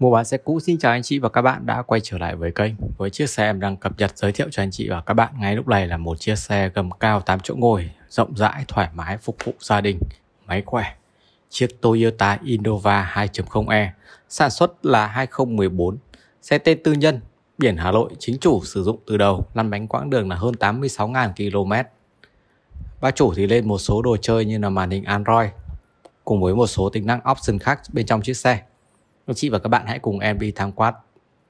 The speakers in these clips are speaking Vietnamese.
Mua bán xe cũ xin chào anh chị và các bạn đã quay trở lại với kênh Với chiếc xe em đang cập nhật giới thiệu cho anh chị và các bạn ngay lúc này là một chiếc xe gầm cao 8 chỗ ngồi Rộng rãi, thoải mái, phục vụ gia đình, máy khỏe Chiếc Toyota Innova 2.0e Sản xuất là 2014 Xe tên tư nhân, biển Hà Nội chính chủ sử dụng từ đầu Lăn bánh quãng đường là hơn 86.000 km Ba chủ thì lên một số đồ chơi như là màn hình Android Cùng với một số tính năng option khác bên trong chiếc xe các chị và các bạn hãy cùng em đi tham quan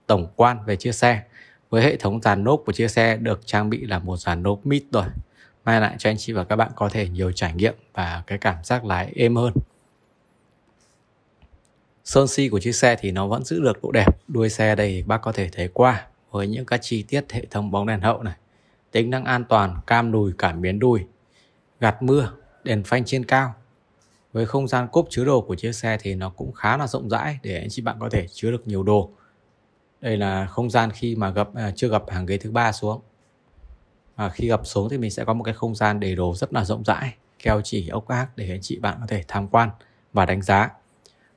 tổng quan về chiếc xe. Với hệ thống dàn nốt của chiếc xe được trang bị là một dàn nốt mít rồi. Mang lại cho anh chị và các bạn có thể nhiều trải nghiệm và cái cảm giác lái êm hơn. Sơn si của chiếc xe thì nó vẫn giữ được độ đẹp. Đuôi xe đây bác có thể thấy qua với những các chi tiết hệ thống bóng đèn hậu này. Tính năng an toàn, cam lùi cảm biến đuôi, gạt mưa, đèn phanh trên cao, với không gian cốp chứa đồ của chiếc xe thì nó cũng khá là rộng rãi để anh chị bạn có thể chứa được nhiều đồ đây là không gian khi mà gặp à, chưa gặp hàng ghế thứ ba xuống à, khi gặp xuống thì mình sẽ có một cái không gian để đồ rất là rộng rãi keo chỉ ốc ác để anh chị bạn có thể tham quan và đánh giá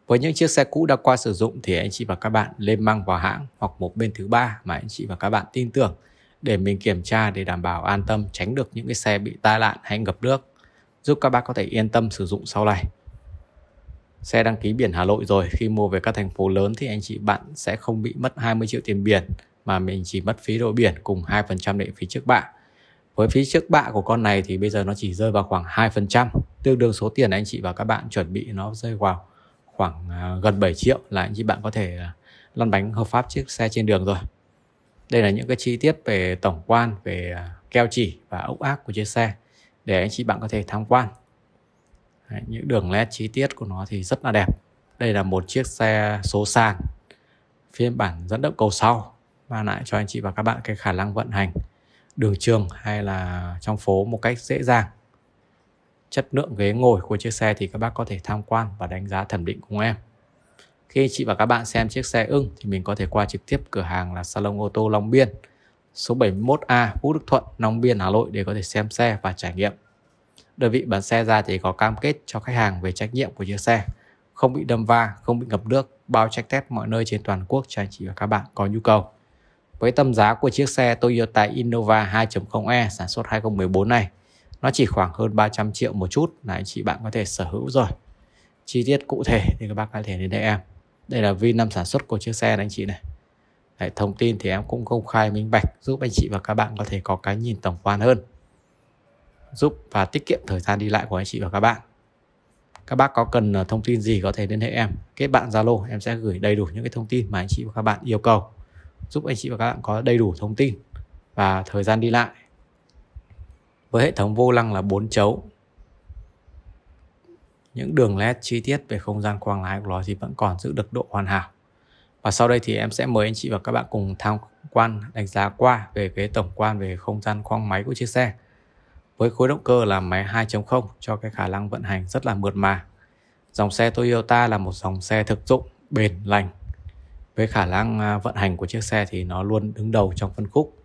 với những chiếc xe cũ đã qua sử dụng thì anh chị và các bạn lên mang vào hãng hoặc một bên thứ ba mà anh chị và các bạn tin tưởng để mình kiểm tra để đảm bảo an tâm tránh được những cái xe bị tai nạn hay ngập nước giúp các bác có thể yên tâm sử dụng sau này xe đăng ký biển Hà Nội rồi khi mua về các thành phố lớn thì anh chị bạn sẽ không bị mất 20 triệu tiền biển mà mình chỉ mất phí đổi biển cùng 2% lệ phí trước bạ. Với phí trước bạ của con này thì bây giờ nó chỉ rơi vào khoảng 2%, tương đương số tiền anh chị và các bạn chuẩn bị nó rơi vào khoảng à, gần 7 triệu là anh chị bạn có thể à, lăn bánh hợp pháp chiếc xe trên đường rồi. Đây là những cái chi tiết về tổng quan về à, keo chỉ và ốc ác của chiếc xe để anh chị bạn có thể tham quan Đấy, những đường nét chi tiết của nó thì rất là đẹp đây là một chiếc xe số sàn phiên bản dẫn động cầu sau mang lại cho anh chị và các bạn cái khả năng vận hành đường trường hay là trong phố một cách dễ dàng chất lượng ghế ngồi của chiếc xe thì các bác có thể tham quan và đánh giá thẩm định cùng em khi chị và các bạn xem chiếc xe ưng thì mình có thể qua trực tiếp cửa hàng là salon ô tô Long Biên số 71A Vũ Đức Thuận, Long Biên, Hà Nội để có thể xem xe và trải nghiệm. Đơn vị bán xe ra thì có cam kết cho khách hàng về trách nhiệm của chiếc xe, không bị đâm va, không bị ngập nước, bao check test mọi nơi trên toàn quốc cho anh chị và các bạn có nhu cầu. Với tầm giá của chiếc xe Toyota Innova 2.0e sản xuất 2014 này, nó chỉ khoảng hơn 300 triệu một chút là anh chị bạn có thể sở hữu rồi. Chi tiết cụ thể thì các bác có thể đến đây em. Đây là vi năm sản xuất của chiếc xe này anh chị này. Đấy, thông tin thì em cũng công khai minh bạch giúp anh chị và các bạn có thể có cái nhìn tổng quan hơn giúp và tiết kiệm thời gian đi lại của anh chị và các bạn các bác có cần à, thông tin gì có thể liên hệ em kết bạn zalo em sẽ gửi đầy đủ những cái thông tin mà anh chị và các bạn yêu cầu giúp anh chị và các bạn có đầy đủ thông tin và thời gian đi lại với hệ thống vô lăng là 4 chấu những đường nét chi tiết về không gian quang lái của nó thì vẫn còn giữ được độ hoàn hảo và sau đây thì em sẽ mời anh chị và các bạn cùng tham quan đánh giá qua về cái tổng quan về không gian khoang máy của chiếc xe với khối động cơ là máy 2.0 cho cái khả năng vận hành rất là mượt mà dòng xe Toyota là một dòng xe thực dụng bền lành với khả năng à, vận hành của chiếc xe thì nó luôn đứng đầu trong phân khúc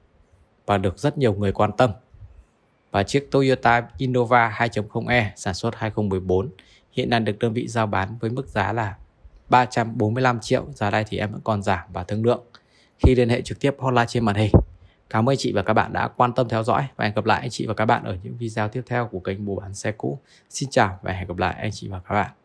và được rất nhiều người quan tâm và chiếc Toyota Innova 2.0e sản xuất 2014 hiện đang được đơn vị giao bán với mức giá là 345 triệu giờ đây thì em vẫn còn giảm và thương lượng khi liên hệ trực tiếp hotline trên màn hình. Cảm ơn anh chị và các bạn đã quan tâm theo dõi và hẹn gặp lại anh chị và các bạn ở những video tiếp theo của kênh mua bán xe cũ. Xin chào và hẹn gặp lại anh chị và các bạn.